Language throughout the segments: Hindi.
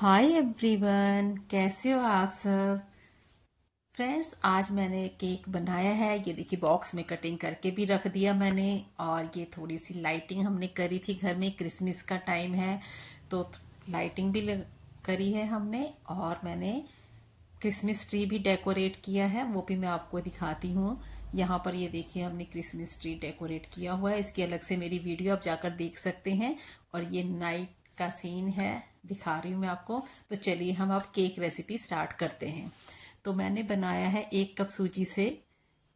हाय एवरीवन कैसे हो आप सब फ्रेंड्स आज मैंने केक बनाया है ये देखिए बॉक्स में कटिंग करके भी रख दिया मैंने और ये थोड़ी सी लाइटिंग हमने करी थी घर में क्रिसमस का टाइम है तो लाइटिंग भी करी है हमने और मैंने क्रिसमस ट्री भी डेकोरेट किया है वो भी मैं आपको दिखाती हूँ यहाँ पर ये देखिए हमने क्रिसमस ट्री डेकोरेट किया हुआ है इसकी अलग से मेरी वीडियो आप जाकर देख सकते हैं और ये नाइट का सीन है दिखा रही हूँ मैं आपको तो चलिए हम अब केक रेसिपी स्टार्ट करते हैं तो मैंने बनाया है एक कप सूजी से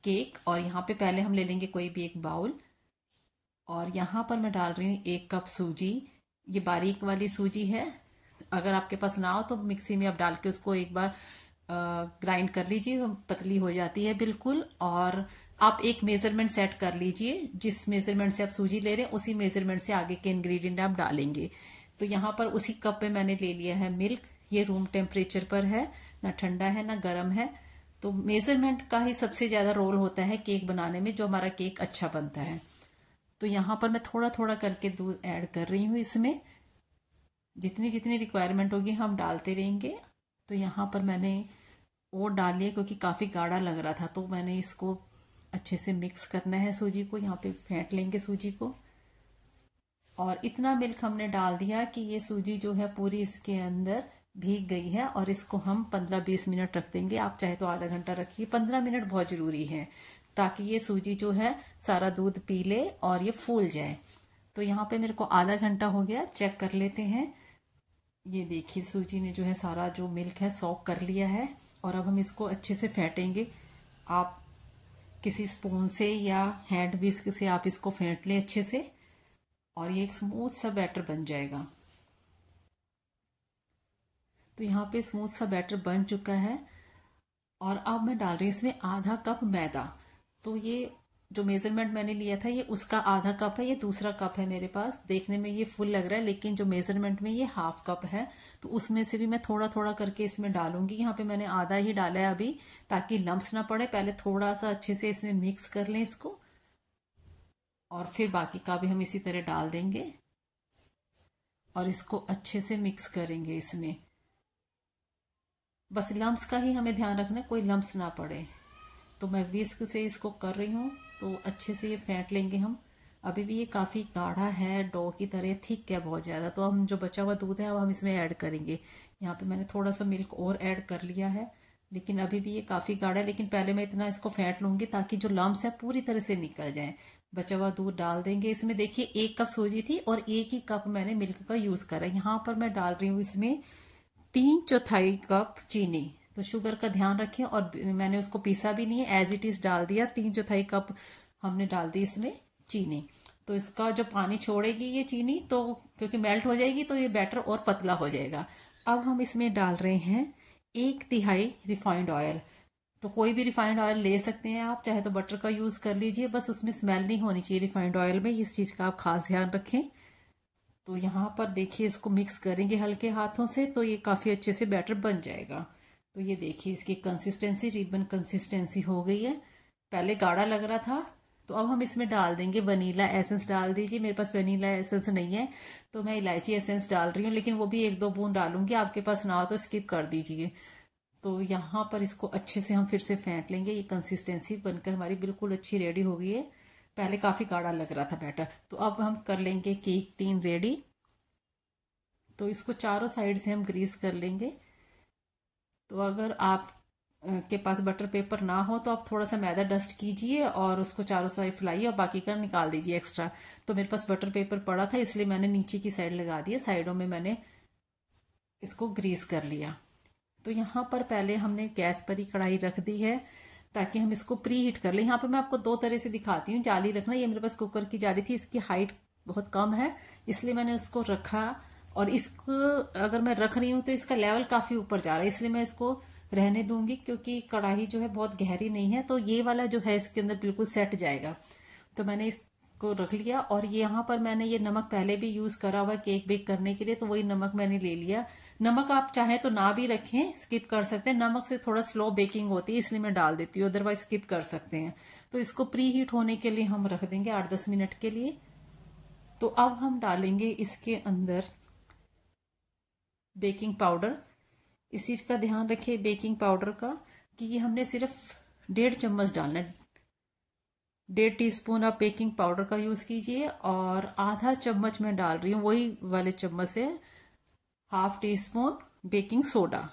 केक और यहाँ पे पहले हम ले लेंगे कोई भी एक बाउल और यहाँ पर मैं डाल रही हूँ एक कप सूजी ये बारीक वाली सूजी है अगर आपके पास ना हो तो मिक्सी में आप डाल के उसको एक बार ग्राइंड कर लीजिए पतली हो जाती है बिल्कुल और आप एक मेजरमेंट सेट कर लीजिए जिस मेजरमेंट से आप सूजी ले रहे हैं उसी मेजरमेंट से आगे के इंग्रेडिएंट आप डालेंगे तो यहाँ पर उसी कप में मैंने ले लिया है मिल्क ये रूम टेम्परेचर पर है ना ठंडा है ना गर्म है तो मेजरमेंट का ही सबसे ज़्यादा रोल होता है केक बनाने में जो हमारा केक अच्छा बनता है तो यहाँ पर मैं थोड़ा थोड़ा करके दूध ऐड कर रही हूँ इसमें जितनी जितनी रिक्वायरमेंट होगी हम डालते रहेंगे तो यहाँ पर मैंने और डाल लिया क्योंकि काफ़ी गाढ़ा लग रहा था तो मैंने इसको अच्छे से मिक्स करना है सूजी को यहाँ पे फेंट लेंगे सूजी को और इतना मिल्क हमने डाल दिया कि ये सूजी जो है पूरी इसके अंदर भीग गई है और इसको हम 15-20 मिनट रख देंगे आप चाहे तो आधा घंटा रखिए 15 मिनट बहुत ज़रूरी है ताकि ये सूजी जो है सारा दूध पी ले और ये फूल जाए तो यहाँ पे मेरे को आधा घंटा हो गया चेक कर लेते हैं ये देखिए सूजी ने जो है सारा जो मिल्क है सॉक कर लिया है और अब हम इसको अच्छे से फेंटेंगे आप किसी स्पून से या हैंड विस्क से आप इसको फेंट लें अच्छे से और ये एक स्मूथ सा बैटर बन जाएगा तो यहाँ पे स्मूथ सा बैटर बन चुका है और अब मैं डाल रही हूँ इसमें आधा कप मैदा तो ये जो मेज़रमेंट मैंने लिया था ये उसका आधा कप है ये दूसरा कप है मेरे पास देखने में ये फुल लग रहा है लेकिन जो मेज़रमेंट में ये हाफ कप है तो उसमें से भी मैं थोड़ा थोड़ा करके इसमें डालूंगी यहाँ पे मैंने आधा ही डाला है अभी ताकि लम्स ना पड़े पहले थोड़ा सा अच्छे से इसमें मिक्स कर लें इसको और फिर बाकी का भी हम इसी तरह डाल देंगे और इसको अच्छे से मिक्स करेंगे इसमें बस लम्स का ही हमें ध्यान रखना कोई लम्स ना पड़े तो मैं विस्क से इसको कर रही हूँ तो अच्छे से ये फेंट लेंगे हम अभी भी ये काफ़ी गाढ़ा है डो की तरह थिक है बहुत ज़्यादा तो हम जो बचा हुआ दूध है अब हम इसमें ऐड करेंगे यहाँ पे मैंने थोड़ा सा मिल्क और ऐड कर लिया है लेकिन अभी भी ये काफ़ी गाढ़ा है लेकिन पहले मैं इतना इसको फेंट लूँगी ताकि जो लम्ब्स है पूरी तरह से निकल जाए बचा हुआ दूध डाल देंगे इसमें देखिए एक कप सूजी थी और एक ही कप मैंने मिल्क का यूज़ करा यहाँ पर मैं डाल रही हूँ इसमें तीन चौथाई कप चीनी तो शुगर का ध्यान रखें और मैंने उसको पीसा भी नहीं है एज इट इज़ डाल दिया तीन चौथाई कप हमने डाल दी इसमें चीनी तो इसका जो पानी छोड़ेगी ये चीनी तो क्योंकि मेल्ट हो जाएगी तो ये बैटर और पतला हो जाएगा अब हम इसमें डाल रहे हैं एक तिहाई रिफाइंड ऑयल तो कोई भी रिफाइंड ऑयल ले सकते हैं आप चाहे तो बटर का यूज़ कर लीजिए बस उसमें स्मेल नहीं होनी चाहिए रिफाइंड ऑयल में इस चीज़ का आप खास ध्यान रखें तो यहाँ पर देखिए इसको मिक्स करेंगे हल्के हाथों से तो ये काफ़ी अच्छे से बैटर बन जाएगा तो ये देखिए इसकी कंसिस्टेंसी रिबन कंसिस्टेंसी हो गई है पहले गाढ़ा लग रहा था तो अब हम इसमें डाल देंगे वनीला एसेंस डाल दीजिए मेरे पास वनीला एसेंस नहीं है तो मैं इलायची एसेंस डाल रही हूँ लेकिन वो भी एक दो बूंद डालूंगी आपके पास ना हो तो स्किप कर दीजिए तो यहाँ पर इसको अच्छे से हम फिर से फेंट लेंगे ये कंसिस्टेंसी बनकर हमारी बिल्कुल अच्छी रेडी हो गई है पहले काफ़ी गाढ़ा लग रहा था बैटर तो अब हम कर लेंगे केक टीन रेडी तो इसको चारों साइड से हम ग्रीस कर लेंगे तो अगर आप के पास बटर पेपर ना हो तो आप थोड़ा सा मैदा डस्ट कीजिए और उसको चारों साइड फैलाइए और बाकी का निकाल दीजिए एक्स्ट्रा तो मेरे पास बटर पेपर पड़ा था इसलिए मैंने नीचे की साइड लगा दिया साइडों में मैंने इसको ग्रीस कर लिया तो यहाँ पर पहले हमने गैस पर ही कढ़ाई रख दी है ताकि हम इसको प्री हीट कर लें यहाँ पर मैं आपको दो तरह से दिखाती हूँ जाली रखना ये मेरे पास कुकर की जाली थी इसकी हाइट बहुत कम है इसलिए मैंने उसको रखा और इसको अगर मैं रख रही हूँ तो इसका लेवल काफ़ी ऊपर जा रहा है इसलिए मैं इसको रहने दूंगी क्योंकि कढ़ाई जो है बहुत गहरी नहीं है तो ये वाला जो है इसके अंदर बिल्कुल सेट जाएगा तो मैंने इसको रख लिया और यहाँ पर मैंने ये नमक पहले भी यूज़ करा हुआ केक बेक करने के लिए तो वही नमक मैंने ले लिया नमक आप चाहें तो ना भी रखें स्किप कर सकते हैं नमक से थोड़ा स्लो बेकिंग होती है इसलिए मैं डाल देती हूँ अदरवाइज स्किप कर सकते हैं तो इसको प्री हीट होने के लिए हम रख देंगे आठ दस मिनट के लिए तो अब हम डालेंगे इसके अंदर बेकिंग पाउडर इस चीज़ का ध्यान रखें बेकिंग पाउडर का कि ये हमने सिर्फ डेढ़ चम्मच डालना है डेढ़ टीस्पून आप बेकिंग पाउडर का यूज़ कीजिए और आधा चम्मच मैं डाल रही हूँ वही वाले चम्मच से half teaspoon baking soda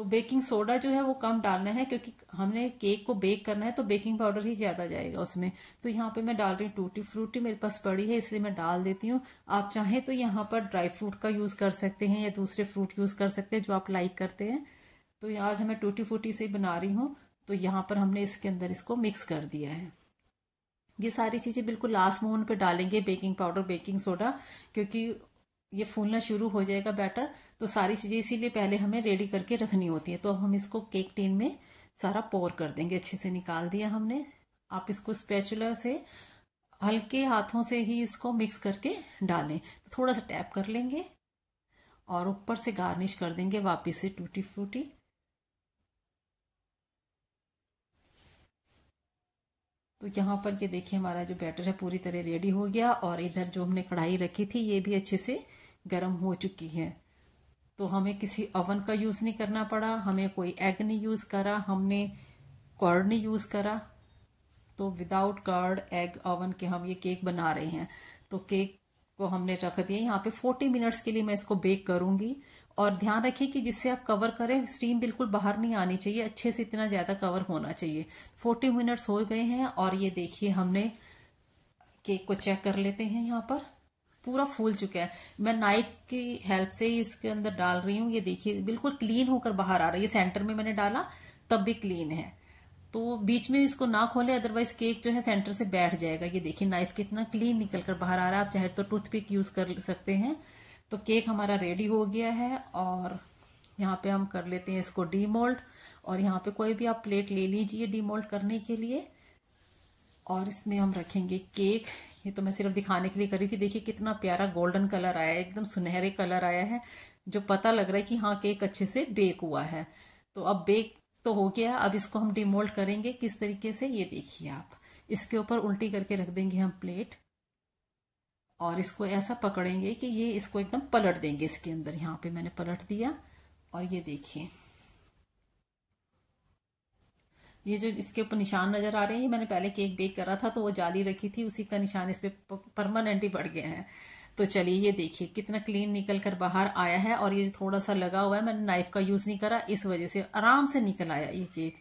तो बेकिंग सोडा जो है वो कम डालना है क्योंकि हमने केक को बेक करना है तो बेकिंग पाउडर ही ज़्यादा जाएगा उसमें तो यहाँ पे मैं डाल रही हूँ टूटी फ्रूटी मेरे पास पड़ी है इसलिए मैं डाल देती हूँ आप चाहें तो यहाँ पर ड्राई फ्रूट का यूज़ कर सकते हैं या दूसरे फ्रूट यूज़ कर सकते हैं जो आप लाइक करते हैं तो आज मैं टूटी फ्रूटी से बना रही हूँ तो यहाँ पर हमने इसके अंदर इसको मिक्स कर दिया है ये सारी चीज़ें बिल्कुल लास्ट मोमेंट पे डालेंगे बेकिंग पाउडर बेकिंग सोडा क्योंकि ये फूलना शुरू हो जाएगा बैटर तो सारी चीज़ें इसीलिए पहले हमें रेडी करके रखनी होती है तो अब हम इसको केक टीन में सारा पोर कर देंगे अच्छे से निकाल दिया हमने आप इसको स्पेचुलर से हल्के हाथों से ही इसको मिक्स करके डालें तो थोड़ा सा टैप कर लेंगे और ऊपर से गार्निश कर देंगे वापिस से टूटी फ्रूटी तो यहाँ पर ये देखिए हमारा जो बैटर है पूरी तरह रेडी हो गया और इधर जो हमने कढ़ाई रखी थी ये भी अच्छे से गर्म हो चुकी है तो हमें किसी ओवन का यूज़ नहीं करना पड़ा हमें कोई एग नहीं यूज़ करा हमने कॉर्ड नहीं यूज़ करा तो विदाउट कॉर्ड एग ओवन के हम ये केक बना रहे हैं तो केक को हमने रख दिया यहाँ पे 40 मिनट्स के लिए मैं इसको बेक करूंगी और ध्यान रखिए कि जिससे आप कवर करें स्टीम बिल्कुल बाहर नहीं आनी चाहिए अच्छे से इतना ज़्यादा कवर होना चाहिए फोर्टी मिनट्स हो गए हैं और ये देखिए हमने केक को चेक कर लेते हैं यहाँ पर पूरा फूल चुका है मैं नाइफ की हेल्प से ही इसके अंदर डाल रही हूँ ये देखिए बिल्कुल क्लीन होकर बाहर आ रहा है ये सेंटर में मैंने डाला तब भी क्लीन है तो बीच में इसको ना खोले अदरवाइज केक जो है सेंटर से बैठ जाएगा ये देखिए नाइफ कितना क्लीन निकल कर बाहर आ रहा है आप चाहे तो टूथपिक यूज कर सकते हैं तो केक हमारा रेडी हो गया है और यहाँ पे हम कर लेते हैं इसको डीमोल्ड और यहाँ पे कोई भी आप प्लेट ले लीजिए डीमोल्ड करने के लिए और इसमें हम रखेंगे केक ये तो मैं सिर्फ दिखाने के लिए करी कि देखिए कितना प्यारा गोल्डन कलर आया है एकदम सुनहरे कलर आया है जो पता लग रहा है कि हाँ केक अच्छे से बेक हुआ है तो अब बेक तो हो गया अब इसको हम डिमोल्ड करेंगे किस तरीके से ये देखिए आप इसके ऊपर उल्टी करके रख देंगे हम प्लेट और इसको ऐसा पकड़ेंगे कि ये इसको एकदम पलट देंगे इसके अंदर यहाँ पे मैंने पलट दिया और ये देखिए ये जो इसके ऊपर निशान नज़र आ रहे हैं ये मैंने पहले केक बेक करा था तो वो जाली रखी थी उसी का निशान इस पर परमानेंट ही बढ़ गया है तो चलिए ये देखिए कितना क्लीन निकल कर बाहर आया है और ये थोड़ा सा लगा हुआ है मैंने नाइफ का यूज़ नहीं करा इस वजह से आराम से निकल आया ये केक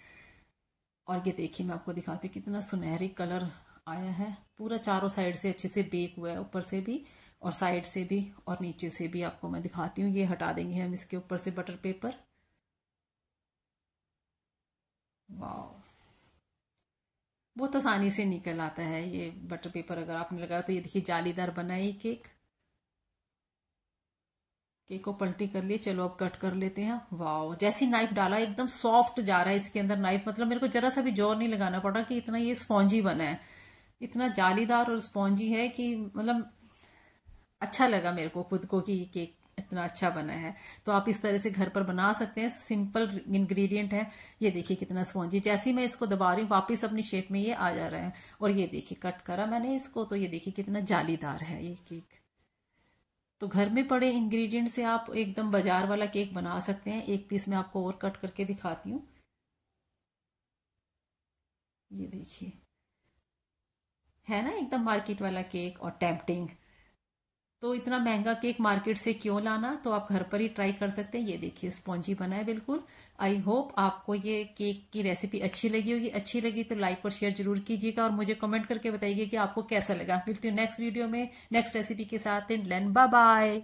और ये देखिए मैं आपको दिखाती हूँ कितना सुनहरी कलर आया है पूरा चारों साइड से अच्छे से बेक हुआ है ऊपर से भी और साइड से भी और नीचे से भी आपको मैं दिखाती हूँ ये हटा देंगे हम इसके ऊपर से बटर पेपर बहुत आसानी से निकल आता है ये बटर पेपर अगर आपने लगाया तो ये देखिए जालीदार बना ये केक केक को पलटी कर लिए चलो अब कट कर लेते हैं वाओ जैसी नाइफ डाला एकदम सॉफ्ट जा रहा है इसके अंदर नाइफ मतलब मेरे को जरा सा भी जोर नहीं लगाना पड़ा कि इतना ये स्पॉन्जी बना है इतना जालीदार और स्पॉन्जी है कि मतलब अच्छा लगा मेरे को खुद को कि ये केक इतना अच्छा बना है तो आप इस तरह से घर पर बना सकते हैं सिंपल इंग्रेडिएंट है ये देखिए कितना स्पॉन्जी जैसे ही मैं इसको दबा रही हूँ वापिस अपनी शेप में ये आ जा रहा है और ये देखिए कट करा मैंने इसको तो ये देखिए कितना जालीदार है ये केक तो घर में पड़े इंग्रेडिएंट से आप एकदम बाजार वाला केक बना सकते हैं एक पीस में आपको और कट करके दिखाती हूँ ये देखिए है ना एकदम मार्केट वाला केक और टेम्पटिंग तो इतना महंगा केक मार्केट से क्यों लाना तो आप घर पर ही ट्राई कर सकते हैं ये देखिए स्पॉन्जी बना है बिल्कुल आई होप आपको ये केक की रेसिपी अच्छी लगी होगी अच्छी लगी तो लाइक और शेयर जरूर कीजिएगा और मुझे कमेंट करके बताइए कि आपको कैसा लगा मिलती हूँ नेक्स्ट वीडियो में नेक्स्ट रेसिपी के साथ इंड लेन बाय